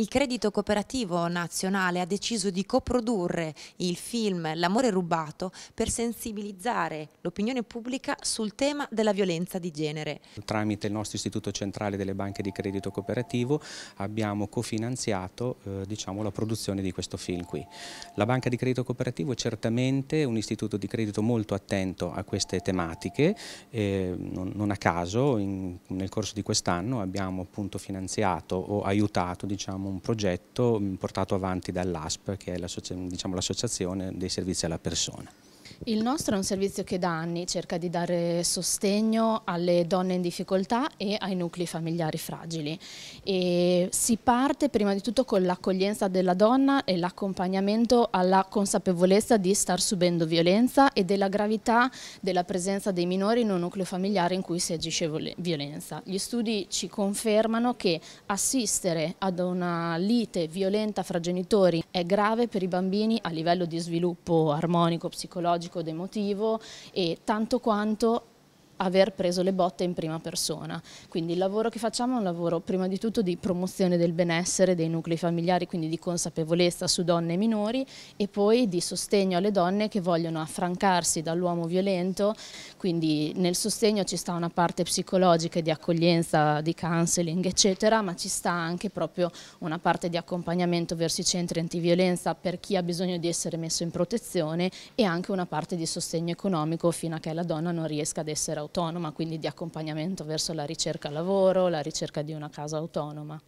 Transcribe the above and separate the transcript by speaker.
Speaker 1: Il Credito Cooperativo Nazionale ha deciso di coprodurre il film L'amore rubato per sensibilizzare l'opinione pubblica sul tema della violenza di genere.
Speaker 2: Tramite il nostro Istituto Centrale delle Banche di Credito Cooperativo abbiamo cofinanziato eh, diciamo, la produzione di questo film qui. La Banca di Credito Cooperativo è certamente un istituto di credito molto attento a queste tematiche, eh, non, non, a caso in, nel corso di quest'anno abbiamo appunto finanziato o aiutato diciamo, un progetto mm, portato avanti dall'ASP, che è diciamo l'associazione diciamo, dei servizi alla persona.
Speaker 3: Il nostro è un servizio che da anni cerca di dare sostegno alle donne in difficoltà e ai nuclei familiari fragili. E si parte prima di tutto con l'accoglienza della donna e l'accompagnamento alla consapevolezza di star subendo violenza e della gravità della presenza dei minori in un nucleo familiare in cui si agisce violenza. Gli studi ci confermano che assistere ad una lite violenta fra genitori è grave per i bambini a livello di sviluppo armonico, psicologico, psicologico ed emotivo e tanto quanto aver preso le botte in prima persona. Quindi il lavoro che facciamo è un lavoro prima di tutto di promozione del benessere dei nuclei familiari, quindi di consapevolezza su donne e minori e poi di sostegno alle donne che vogliono affrancarsi dall'uomo violento, quindi nel sostegno ci sta una parte psicologica e di accoglienza, di counseling eccetera, ma ci sta anche proprio una parte di accompagnamento verso i centri antiviolenza per chi ha bisogno di essere messo in protezione e anche una parte di sostegno economico fino a che la donna non riesca ad essere autonoma autonoma, quindi di accompagnamento verso la ricerca lavoro, la ricerca di una casa autonoma.